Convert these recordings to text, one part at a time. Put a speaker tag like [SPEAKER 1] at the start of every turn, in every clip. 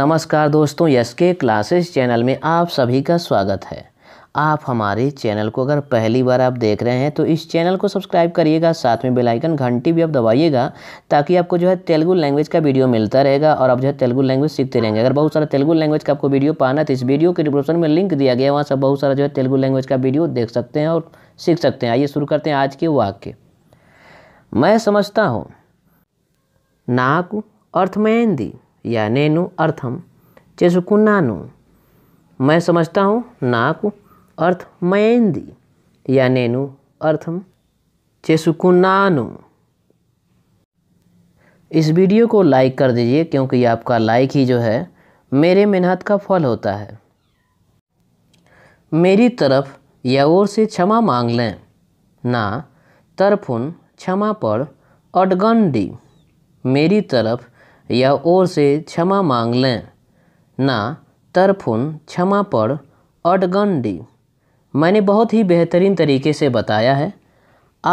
[SPEAKER 1] नमस्कार दोस्तों यस के क्लासेस चैनल में आप सभी का स्वागत है आप हमारे चैनल को अगर पहली बार आप देख रहे हैं तो इस चैनल को सब्सक्राइब करिएगा साथ में बेल आइकन घंटी भी आप दबाइएगा ताकि आपको जो है तेलुगु लैंग्वेज का वीडियो मिलता रहेगा और आप जो है तेलुगु लैंग्वेज सीखते रहेंगे अगर बहुत सारा तेलुगु लैंग्वेज का आपको वीडियो पाना तो इस वीडियो के डिस्क्रिप्शन में लिंक दिया गया वहाँ से बहुत सारा जो है तेलुगु लैंग्वेज का वीडियो देख सकते हैं और सीख सकते हैं आइए शुरू करते हैं आज के वाक्य मैं समझता हूँ नाक अर्थमयंदी या नैनु अर्थम चेसुकु नानु मैं समझता हूँ नाकु अर्थ मयेंदी या नैनु अर्थम चेसुकु नानु इस वीडियो को लाइक कर दीजिए क्योंकि आपका लाइक ही जो है मेरे मेहनत का फल होता है मेरी तरफ या ओर से क्षमा मांग लें ना तरफुन क्षमा पर अटगन डी मेरी तरफ या ओर से क्षमा मांग लें ना तरफुन क्षमा पर अटगन डी मैंने बहुत ही बेहतरीन तरीके से बताया है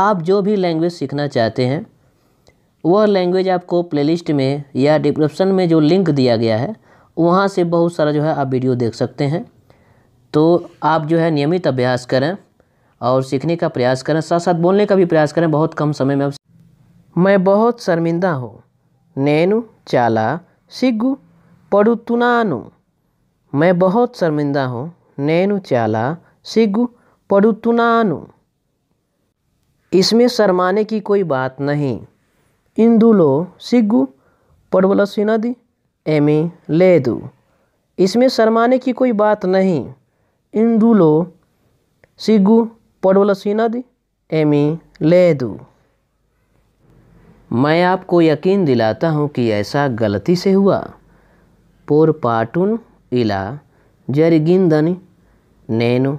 [SPEAKER 1] आप जो भी लैंग्वेज सीखना चाहते हैं वह लैंग्वेज आपको प्लेलिस्ट में या डिस्क्रिप्शन में जो लिंक दिया गया है वहाँ से बहुत सारा जो है आप वीडियो देख सकते हैं तो आप जो है नियमित अभ्यास करें और सीखने का प्रयास करें साथ साथ बोलने का भी प्रयास करें बहुत कम समय में मैं बहुत शर्मिंदा हूँ నేను चाला సిగ్గు पड़ना मैं बहुत शर्मिंदा हूँ नैनू चाला सिग्गु पड़ना इसमें शर्माने की कोई बात नहीं इंदुलो सिग्गु पड़वलसिनदि एमी लेदु इसमें शर्माने की कोई बात नहीं इंदुलो सिग्गु पड़वलसिनदि एमी लेदु मैं आपको यकीन दिलाता हूँ कि ऐसा गलती से हुआ पाटुन इला जरगिंदन नैनु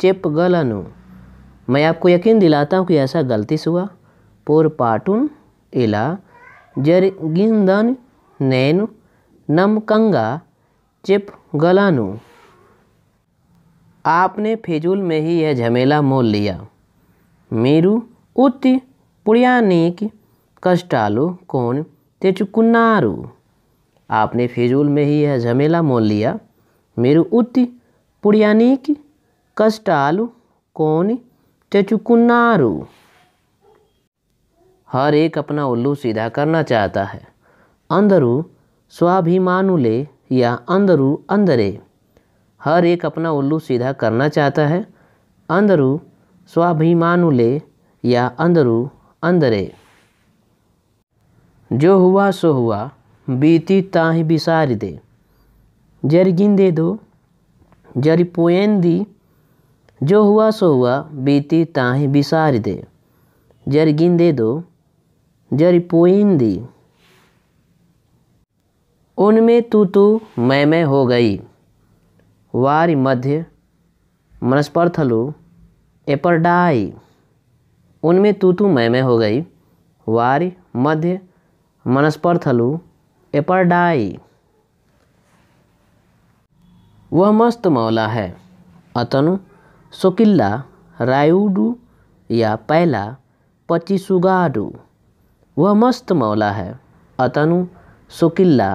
[SPEAKER 1] चेप गलनु मैं आपको यकीन दिलाता हूँ कि ऐसा गलती से हुआ पाटुन इला जरगिंदन नैनु चेप गलानु आपने फिजूल में ही यह झमेला मोल लिया मेरू उत पुण्यानिक कष्टालु कौन तेचुकुनारू आपने फिजूल में ही यह झमेला मोल लिया मेरु उत्ति पुण्यानिक कष्टालु कौन तेचुकुनारू हर एक अपना उल्लू सीधा करना चाहता है अंदरू स्वाभिमानुले या अंदरू अंदरे हर एक अपना उल्लू सीधा करना चाहता है अंदरू स्वाभिमानुले या अंदरू अंदर जो हुआ सो हुआ बीती ताहि बिसार दे जर गिंदे दो जर पोएन दी जो हुआ सो हुआ बीती ताहि बिसार दे जर गिंदे दो जर पोइन दी उनमें तू तू मैं मैं हो गई वारी मध्य मनस्पर्थलु एपर डाई उनमें तू तू मैं मैं हो गई वार मध्य मनस्पर्थलु एपरडाई वह मस्त मौला है अतनु सोकिल्ला रायुडू या पैला पचीसुगाडू वह मस्त मौला है अतनु सोकिल्ला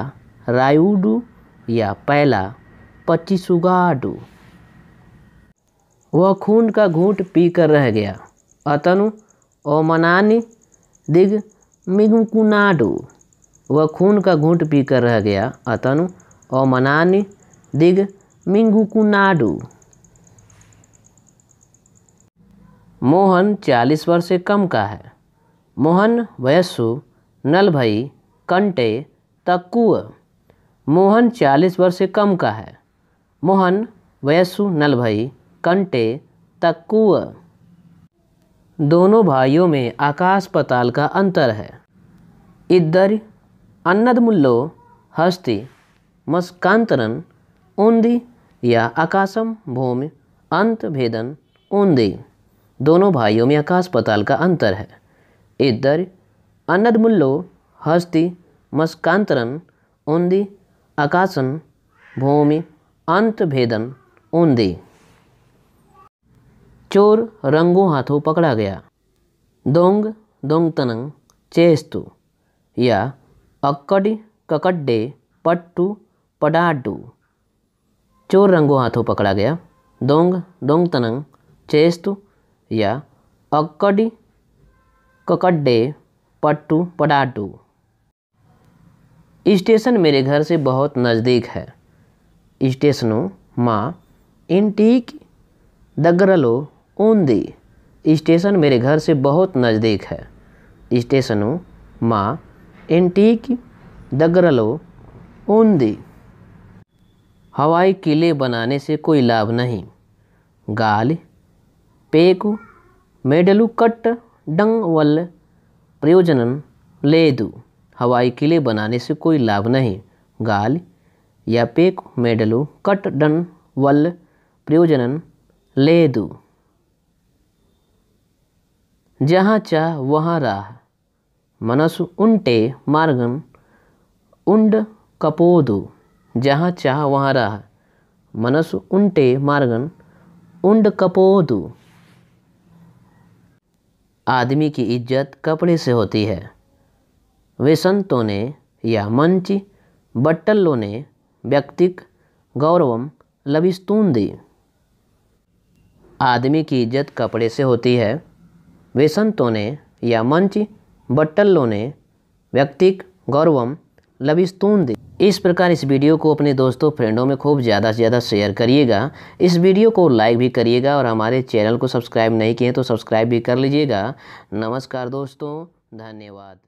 [SPEAKER 1] रायुडू या पैला पच्चीसुगाडू वह खून का घूंट पीकर रह गया अतनु ओमना दिग मिगुकुनाडो वह खून का घूंट पीकर रह गया अतनु ओमना दिग मिंगुकुनाडो मोहन चालीस वर्ष से कम का है मोहन वयस्सु नलभई कंटे तक्कुअ मोहन चालीस वर्ष से कम का है मोहन वयस्सु नलभई कंटे तक्कुअ दोनों भाइयों में आकाश पताल का अंतर है इधर अन्नदमुल्लो हस्ति मस्कांतरन ऊंदी या आकाशम भूमि अंत भेदन उन्दी दोनों भाइयों में आकाश पताल का अंतर है इधर अन्नदमुल्लो हस्ति मस्कांतरन ऊंदी आकाशन भूमि अंत भेदन उन्दी चोर रंगों हाथों पकड़ा गया दोंग दोंग तनंग चेस्तु या अक्कड़ ककड्डे पट्टू पडाडू चोर रंगों हाथों पकड़ा गया दोंग दोंग तनंग चेस्तु या अक्कड़ी ककड्डे पट्टू पडाटू स्टेशन मेरे घर से बहुत नज़दीक है स्टेशनों माँ इंटीक दगरलो ओंदी स्टेशन मेरे घर से बहुत नज़दीक है स्टेशनु माँ एंटीक दगरलो ओंदी हवाई किले बनाने से कोई लाभ नहीं गाल पेकु मेडलु कट डंग वल प्रयोजनन ले दू हवाई किले बनाने से कोई लाभ नहीं गाल या पेक मेडलु कट डन वल प्रयोजनन ले दू जहाँ चाह वहाँ राह मनसु उन्टे मार्गन उंड कपोदु जहाँ चाह वहाँ राह मनसु उन्टे मार्गन उंड कपोदु आदमी की इज्जत कपड़े से होती है वे संतों ने या मंच बट्टलों ने व्यक्तिक गौरवम लबिस्तून दी आदमी की इज्जत कपड़े से होती है ने या मंच बट्टलों ने व्यक्तिक गौरवम दी इस प्रकार इस वीडियो को अपने दोस्तों फ्रेंडों में खूब ज़्यादा से ज़्यादा शेयर करिएगा इस वीडियो को लाइक भी करिएगा और हमारे चैनल को सब्सक्राइब नहीं किए तो सब्सक्राइब भी कर लीजिएगा नमस्कार दोस्तों धन्यवाद